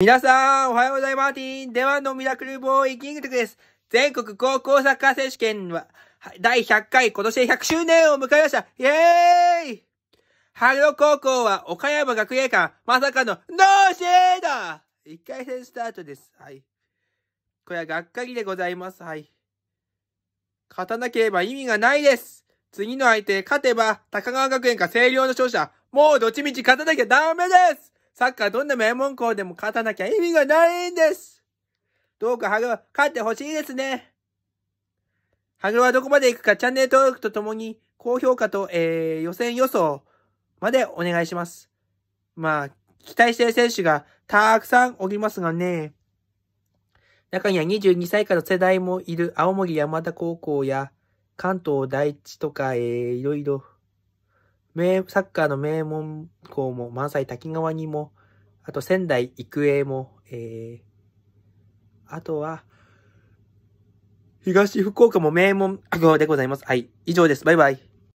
皆さん、おはようございます。ではのミラクルボーイキングテクです。全国高校サッカー選手権は、第100回、今年100周年を迎えました。イエーイ春野高校は岡山学芸館、まさかのノーシェーダー回戦スタートです。はい。これはがっかりでございます。はい。勝たなければ意味がないです。次の相手、勝てば、高川学園か星稜の勝者、もうどっちみち勝たなきゃダメですサッカーどんな名門校でも勝たなきゃ意味がないんですどうかハグ、勝ってほしいですねハグはどこまで行くかチャンネル登録とともに、高評価と、えー、予選予想までお願いします。まあ、期待している選手がたくさんおりますがね。中には22歳以下の世代もいる青森山田高校や関東第一とか、えー、いろいろ名、サッカーの名門校も満載滝川にも、あと仙台育英も、えー、あとは、東福岡も名門校でございます。はい。以上です。バイバイ。